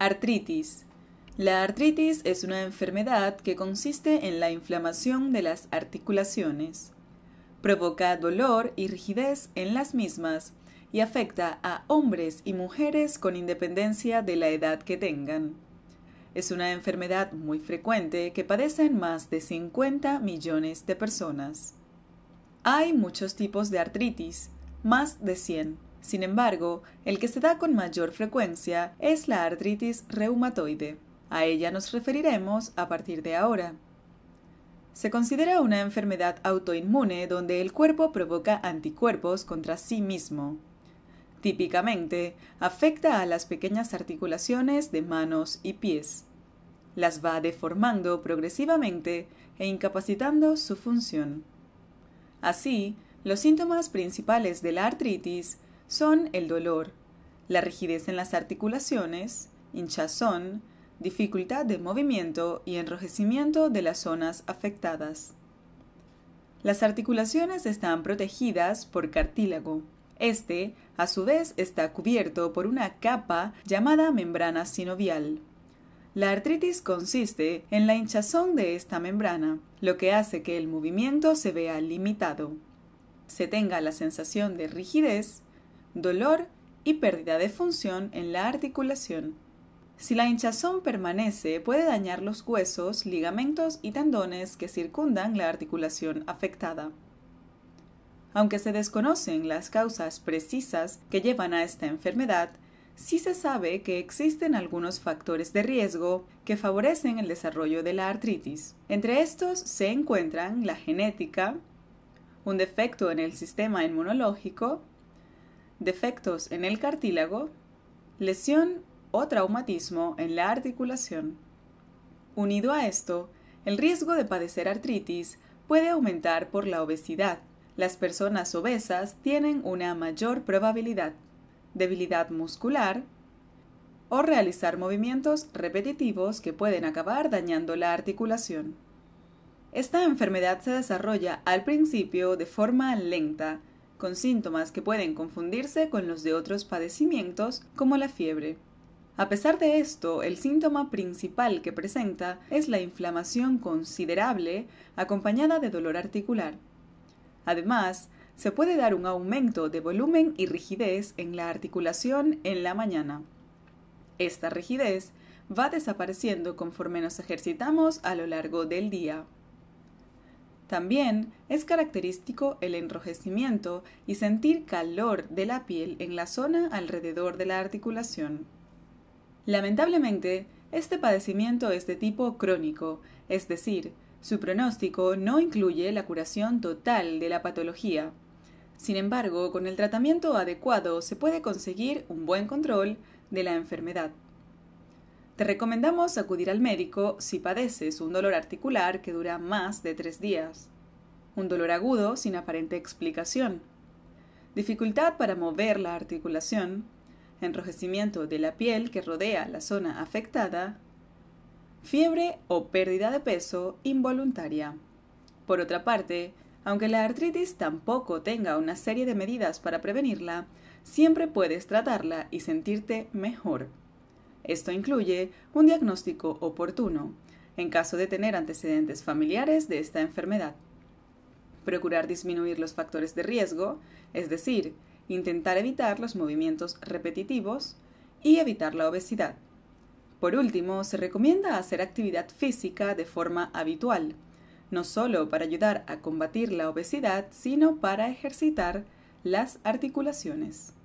Artritis. La artritis es una enfermedad que consiste en la inflamación de las articulaciones. Provoca dolor y rigidez en las mismas y afecta a hombres y mujeres con independencia de la edad que tengan. Es una enfermedad muy frecuente que padecen más de 50 millones de personas. Hay muchos tipos de artritis, más de 100 sin embargo, el que se da con mayor frecuencia es la artritis reumatoide. A ella nos referiremos a partir de ahora. Se considera una enfermedad autoinmune donde el cuerpo provoca anticuerpos contra sí mismo. Típicamente, afecta a las pequeñas articulaciones de manos y pies. Las va deformando progresivamente e incapacitando su función. Así, los síntomas principales de la artritis son el dolor, la rigidez en las articulaciones, hinchazón, dificultad de movimiento y enrojecimiento de las zonas afectadas. Las articulaciones están protegidas por cartílago. Este, a su vez, está cubierto por una capa llamada membrana sinovial. La artritis consiste en la hinchazón de esta membrana, lo que hace que el movimiento se vea limitado. Se tenga la sensación de rigidez dolor y pérdida de función en la articulación. Si la hinchazón permanece, puede dañar los huesos, ligamentos y tendones que circundan la articulación afectada. Aunque se desconocen las causas precisas que llevan a esta enfermedad, sí se sabe que existen algunos factores de riesgo que favorecen el desarrollo de la artritis. Entre estos se encuentran la genética, un defecto en el sistema inmunológico, defectos en el cartílago, lesión o traumatismo en la articulación. Unido a esto, el riesgo de padecer artritis puede aumentar por la obesidad. Las personas obesas tienen una mayor probabilidad debilidad muscular o realizar movimientos repetitivos que pueden acabar dañando la articulación. Esta enfermedad se desarrolla al principio de forma lenta con síntomas que pueden confundirse con los de otros padecimientos como la fiebre. A pesar de esto, el síntoma principal que presenta es la inflamación considerable acompañada de dolor articular. Además, se puede dar un aumento de volumen y rigidez en la articulación en la mañana. Esta rigidez va desapareciendo conforme nos ejercitamos a lo largo del día. También es característico el enrojecimiento y sentir calor de la piel en la zona alrededor de la articulación. Lamentablemente, este padecimiento es de tipo crónico, es decir, su pronóstico no incluye la curación total de la patología. Sin embargo, con el tratamiento adecuado se puede conseguir un buen control de la enfermedad. Te recomendamos acudir al médico si padeces un dolor articular que dura más de tres días, un dolor agudo sin aparente explicación, dificultad para mover la articulación, enrojecimiento de la piel que rodea la zona afectada, fiebre o pérdida de peso involuntaria. Por otra parte, aunque la artritis tampoco tenga una serie de medidas para prevenirla, siempre puedes tratarla y sentirte mejor. Esto incluye un diagnóstico oportuno en caso de tener antecedentes familiares de esta enfermedad. Procurar disminuir los factores de riesgo, es decir, intentar evitar los movimientos repetitivos y evitar la obesidad. Por último, se recomienda hacer actividad física de forma habitual, no solo para ayudar a combatir la obesidad, sino para ejercitar las articulaciones.